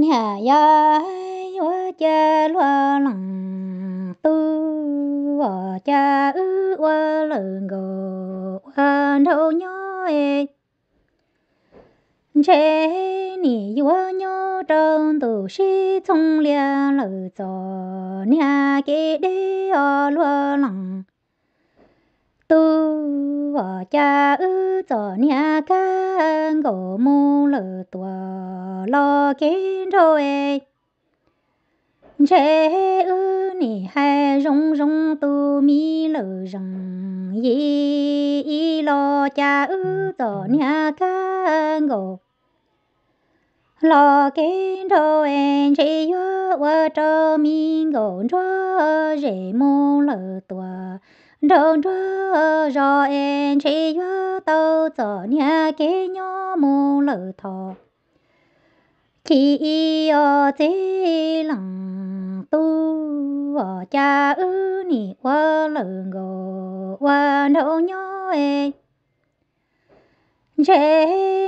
nhà ya yo cha lo lằng tu ở cha ư wa lừng go wa đâu nhó e chế nỉ yo nhó trong tu sĩ thông lia lự cho nhà kế đi ở lo lằng tu ở cha ư cho nhà ca ngộ mô lự tua lo kiến rồi chế ư nỉ hay rong rung tu mi lử rừng yi y lo cha ư tổ nhà ca ngộ lo kiến rồi chế yo wa cho mi ngộ cho rể mô lử tuổi đông cho rồi chế yo tàu tổ nhà kế nhó mô lử thọ khi ở thế lòng tu ở cha ư ni qua lử ngô qua nô nhó e chế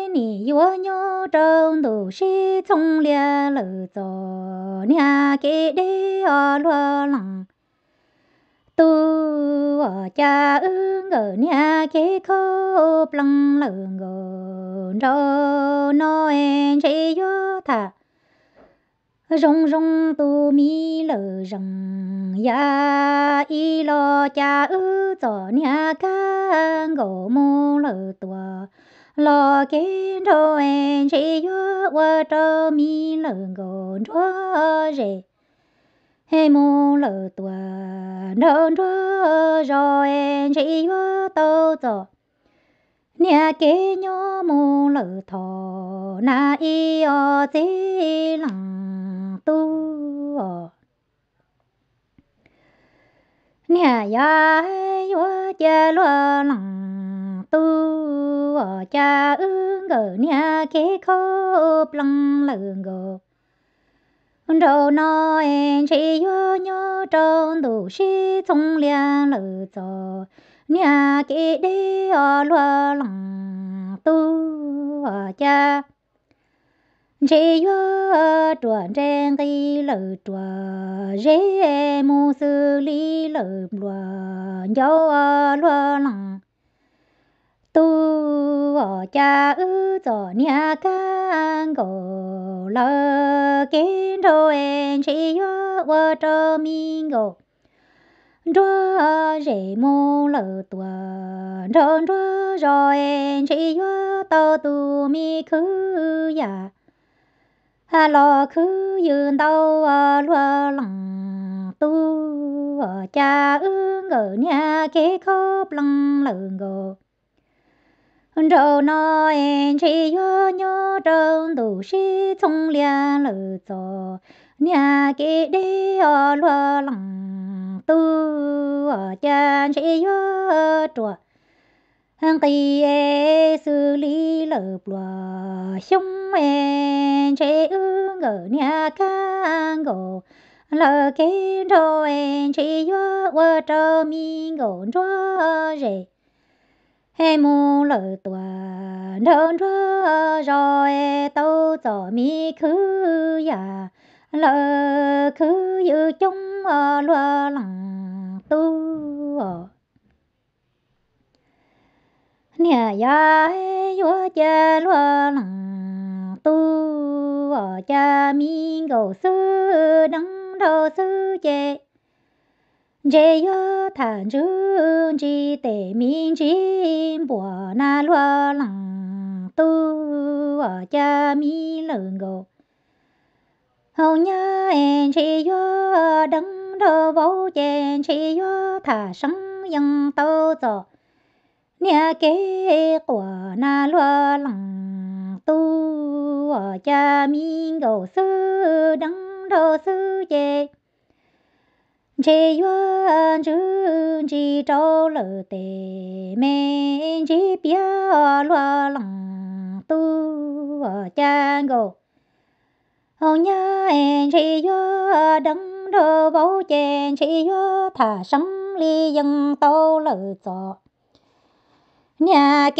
ni yo nhó trong đủ si thông lia lử tổ nhà kế đế ở lo lòng tu 我家 ở nhà kế khô plăng lờ ngờ rô nó en chế yo thả rong rong tu mi lờ rong ya y lo cha ư cho nhà ca ngộ mô lờ tòa lo kiến rô en chế yo wa trô mi lờ ngộ rô rê hê mô lờ tòa nô rô tơ rồi chị mơ tơ rồi nhà kế nhó mù lử thọ na y o dĩ lặng tu nhà ya yo cha lo lặng tu cha ư ngờ nhà kế khô lăng lử ngờ đầu nó em chỉ yo nhớ trong đủ sĩ thông liên lự cho nhà kỹ đi ở loa lòng tu ở cha chỉ yo chuẩn trên tây lự chuẩn rễ e mu sư lý lự loa dấu lo lòng tu 我家有做娘干过了，跟着俺去哟，我着命哦。着日暮了多，着着着俺去哟，到土米去呀。啊，老去有到啊，罗冷都家有我娘给靠冷冷个。trâu nó em chỉ yo yo trâu đủ sĩ thông lia lự cho nhà kia đi ở lo lòng tu ở cha chỉ yo chùa hàng tì e xử lý lợp lò xung e chế ư ở nhà ca ngộ lợ kế đồ e chế yo qua trâu mi ngộ cho rể hê mu lỡ tùa nỡ rơ rồi e, tâu tỏ mi khứ ya lỡ khứ dự chung ở ờ, lùa lòng tu nhà ya yo cha lùa lòng tu cha mi cầu sư đấng đầu sư chê chế yo thản chương chi tể minh chi bỏ na lo lặng tu ở cha mi lợn gồ hầu nhá em chế yo đấng đô vô chèn chế yo thả sẵn dân tâu dọ nhà kế của na lo lặng tu ở cha mi gồ sư đấng đô sư chè chế yuan chữ chỉ trâu lỡ tề mẹ chỉ bia loa lòng tu ở e trang gồ hồ nhà em chỉ yuan đấng đồ vô chèn chỉ yuan thả sống ly dân tâu lỡ giọt nhà